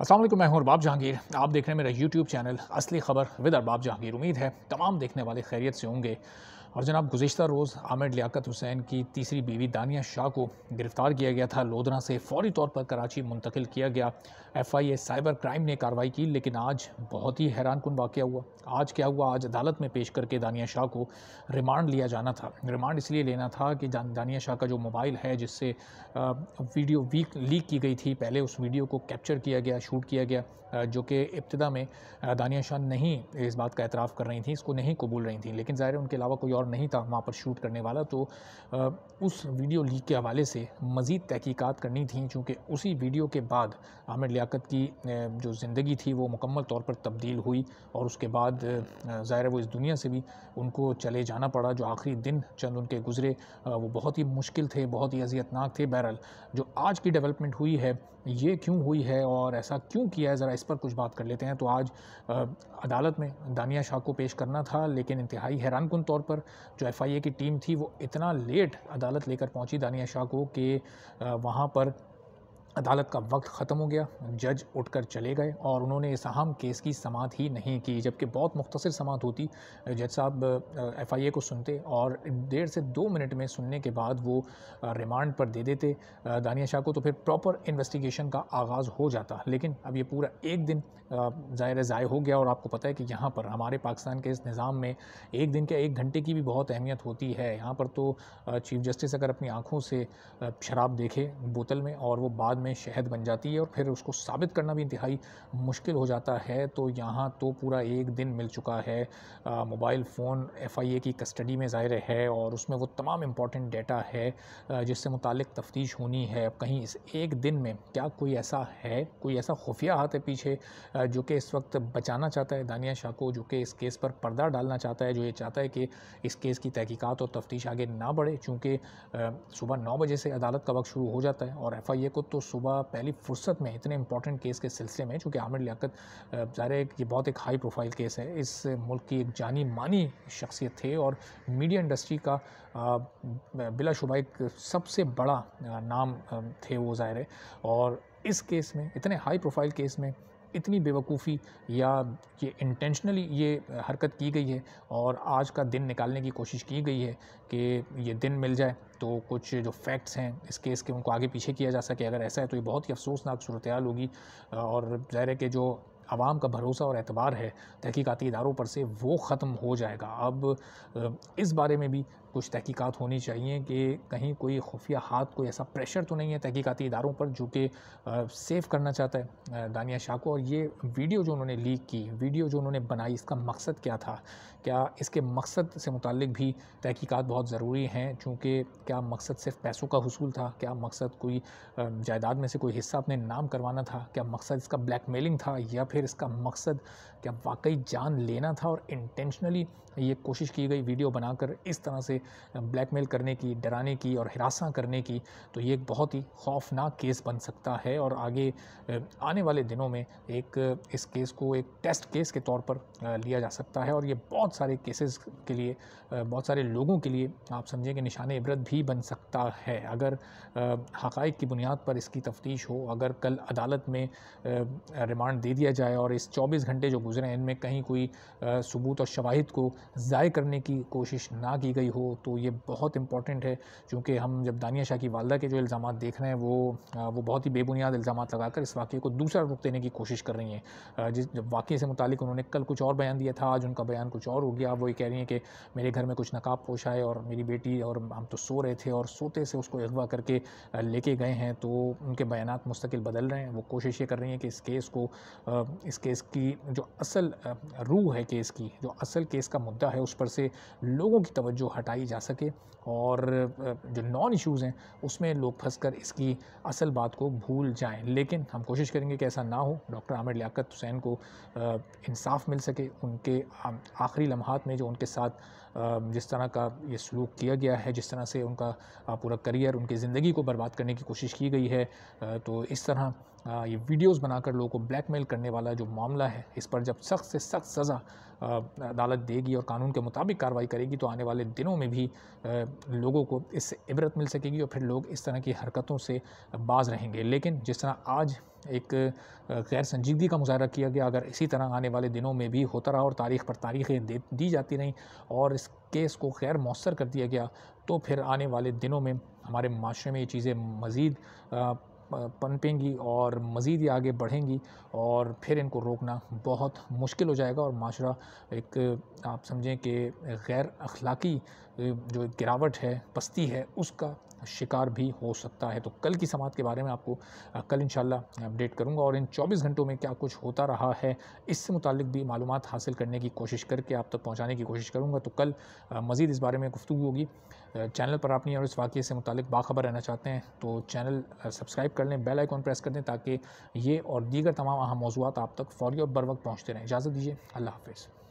असल मैं हूँ अरबाब जहांगीर आप देख रहे हैं मेरा यूट्यूब चैनल असली खबर विद अरबाब जहांगीर उम्मीद है तमाम देखने वाले खैरियत से होंगे और जनाब गुज्तर रोज़ आमिर लियाकत हुसैन की तीसरी बीवी दानिया शाह को गिरफ़्तार किया गया था लोधरा से फौरी तौर पर कराची मुंतकिल किया गया F I A cyber crime ने कार्रवाई की लेकिन आज बहुत ही हैरान कन वाक़ हुआ आज क्या हुआ आज अदालत में पेश करके दानिया शाह को रिमांड लिया जाना था रिमांड इसलिए लेना था कि दानिया शाह का जो मोबाइल है जिससे वीडियो वीक लीक की गई थी पहले उस वीडियो को कैप्चर किया गया शूट किया गया जो कि इब्तदा में दानिया शाह नहीं इस बात का एतराफ़ कर रही थी इसको नहीं कबूल रही थी लेकिन ज़ाहिर उनके अलावा कोई और और नहीं था वहाँ पर शूट करने वाला तो उस वीडियो लीक के हवाले से मज़ीद तहकीक़ात करनी थी चूँकि उसी वीडियो के बाद आमिर लियाकत की जो ज़िंदगी थी वो मुकम्मल तौर पर तब्दील हुई और उसके बाद ज़ाहिर वो इस दुनिया से भी उनको चले जाना पड़ा जो आखिरी दिन चंद उनके गुज़रे वो बहुत ही मुश्किल थे बहुत ही अजियतनाक थे बहरहाल जो आज की डेवलपमेंट हुई है ये क्यों हुई है और ऐसा क्यों किया है ज़रा इस पर कुछ बात कर लेते हैं तो आज अदालत में दानिया शाह को पेश करना था लेकिन इंतहाई हैरानकुन तौर पर जो एफ की टीम थी वो इतना लेट अदालत लेकर पहुंची दानिया शाह को कि वहाँ पर अदालत का वक्त ख़त्म हो गया जज उठकर चले गए और उन्होंने इस अहम केस की समात ही नहीं की जबकि बहुत मुख्तर समात होती जज साहब एफ़ आई ए को सुनते और डेढ़ से दो मिनट में सुनने के बाद वो रिमांड पर दे देते दानिया शाह को तो फिर प्रॉपर इन्वेस्टिगेशन का आगाज़ हो जाता लेकिन अब ये पूरा एक दिन ज़ाहिर ज़ाय हो गया और आपको पता है कि यहाँ पर हमारे पाकिस्तान के इस निज़ाम में एक दिन के एक घंटे की भी बहुत अहमियत होती है यहाँ पर तो चीफ जस्टिस अगर अपनी आँखों से शराब देखे बोतल में और वो बाद में शहद बन जाती है और फिर उसको साबित करना भी इंतहाई मुश्किल हो जाता है तो यहाँ तो पूरा एक दिन मिल चुका है मोबाइल फ़ोन एफआईए की कस्टडी में ज़ाहिर है और उसमें वो तमाम इम्पॉर्टेंट डेटा है जिससे मुतल तफ्तीश होनी है अब कहीं इस एक दिन में क्या कोई ऐसा है कोई ऐसा खुफिया हाथ है पीछे जो कि इस वक्त बचाना चाहता है दानिया शाह को जो कि इस केस पर पर्दा डालना चाहता है जो ये चाहता है कि इस केस की तहकीकात और तफ्तीश आगे ना बढ़े चूँकि सुबह नौ बजे से अदालत का वक्त शुरू हो जाता है और एफ आई ए को तो सुबह पहली फुर्सत में इतने इंपॉर्टेंट केस के सिलसिले में चूँकि आमिर लियाकत ज़ाहिर है ये बहुत एक हाई प्रोफाइल केस है इस मुल्क की एक जानी मानी शख्सियत थे और मीडिया इंडस्ट्री का बिलाशुबा एक सबसे बड़ा नाम थे वो ज़ाहिर है और इस केस में इतने हाई प्रोफाइल केस में इतनी बेवकूफ़ी या ये इंटेंशनली ये हरकत की गई है और आज का दिन निकालने की कोशिश की गई है कि ये दिन मिल जाए तो कुछ जो फैक्ट्स हैं इस केस के उनको आगे पीछे किया जा सके अगर ऐसा है तो ये बहुत ही अफसोसनाक सूरत होगी और ज़ाहिर है कि जो आवाम का भरोसा और एतबार है तहकीकती इदारों पर से वो ख़त्म हो जाएगा अब इस बारे में भी कुछ तहकीकात होनी चाहिए कि कहीं कोई खुफिया हाथ कोई ऐसा प्रेशर तो नहीं है तहकीकती इदारों पर जो कि सेव करना चाहता है दानिया शाह को और ये वीडियो जो उन्होंने लीक की वीडियो जो उन्होंने बनाई इसका मकसद क्या था क्या इसके मकसद से मुतक भी तहकीकात बहुत ज़रूरी हैं चूँकि क्या मकसद सिर्फ पैसों का हसूल था क्या मकसद कोई जायदाद में से कोई हिस्सा अपने नाम करवाना था क्या मकसद इसका ब्लैक मेलिंग था या फिर इसका मकसद क्या वाकई जान लेना था और इंटेंशनली ये कोशिश की गई वीडियो बनाकर इस तरह से ब्लैक ब्लैकमेल करने की डराने की और हिरासा करने की तो ये एक बहुत ही खौफनाक केस बन सकता है और आगे आने वाले दिनों में एक इस केस को एक टेस्ट केस के तौर पर लिया जा सकता है और ये बहुत सारे केसेस के लिए बहुत सारे लोगों के लिए आप समझें कि निशान इबरत भी बन सकता है अगर हक़ की बुनियाद पर इसकी तफ्तीश हो अगर कल अदालत में रिमांड दे दिया जाए और इस 24 घंटे जो गुजरे हैं इनमें कहीं कोई सबूत और शवाहिद को ज़ाय करने की कोशिश ना की गई हो तो ये बहुत इंपॉर्टेंट है क्योंकि हम जब दानिया शाह की वालदा के जो इल्ज़ाम देख रहे हैं वो वो बहुत ही बेबुनियाद इल्ज़ाम लगाकर इस वाक़े को दूसरा रुख देने की कोशिश कर रही हैं जिस जब वाक़े से मुतालिक उन्होंने कल कुछ और बयान दिया था आज उनका बयान कुछ और हो गया वो ये कह रही हैं कि मेरे घर में कुछ नकाब पोश आए और मेरी बेटी और हम तो सो रहे थे और सोते से उसको अगवा करके लेके गए हैं तो उनके बयान मुस्तकिल बदल रहे हैं वो कोशिश ये कर रही हैं कि इस केस को इस केस की जो असल रूह है केस की जो असल केस का मुद्दा है उस पर से लोगों की तवज्जो हटाई उठाई जा सके और जो नॉन इश्यूज़ हैं उसमें लोग फंस कर इसकी असल बात को भूल जाएं लेकिन हम कोशिश करेंगे कि ऐसा ना हो डॉक्टर आमिर लियाकत हुसैन को इंसाफ मिल सके उनके आखिरी लम्हात में जो उनके साथ जिस तरह का ये सलूक किया गया है जिस तरह से उनका पूरा करियर उनकी ज़िंदगी को बर्बाद करने की कोशिश की गई है तो इस तरह ये वीडियोस बनाकर लोगों को ब्लैकमेल करने वाला जो मामला है इस पर जब सख्त से सख्त सज़ा अदालत देगी और कानून के मुताबिक कार्रवाई करेगी तो आने वाले दिनों में भी लोगों को इससे इबरत मिल सकेगी और फिर लोग इस तरह की हरकतों से बाज रहेंगे लेकिन जिस तरह आज एक गैर संजीदगी का मुजाहरा किया गया अगर इसी तरह आने वाले दिनों में भी होता रहा और तारीख पर तारीखें दी जाती रहीं और इस केस को गैर मौसर कर दिया गया तो फिर आने वाले दिनों में हमारे माशरे में ये चीज़ें मज़ीद पनपेंगी और मज़ीद ही आगे बढ़ेंगी और फिर इनको रोकना बहुत मुश्किल हो जाएगा और माशरा एक आप समझें कि गैर अखलाक़ी जो गिरावट है पस्ती है उसका शिकार भी हो सकता है तो कल की समात के बारे में आपको कल इंशाल्लाह अपडेट करूँगा और इन 24 घंटों में क्या कुछ होता रहा है इससे मुतल भी मालूम हासिल करने की कोशिश करके आप तक तो पहुँचाने की कोशिश करूँगा तो कल मज़ीद इस बारे में गुफ्तु होगी चैनल पर आपने और इस वाक़े से मुतल बाखबर रहना चाहते हैं तो चैनल सब्सक्राइब कर लें बेल आइकॉन प्रेस कर दें ताकि ये और दीगर तमाम अहम मौजूद आप तक फौरी और बर वक्त पहुँचते रहें इजाज़त दीजिए अल्लाह हाफिज़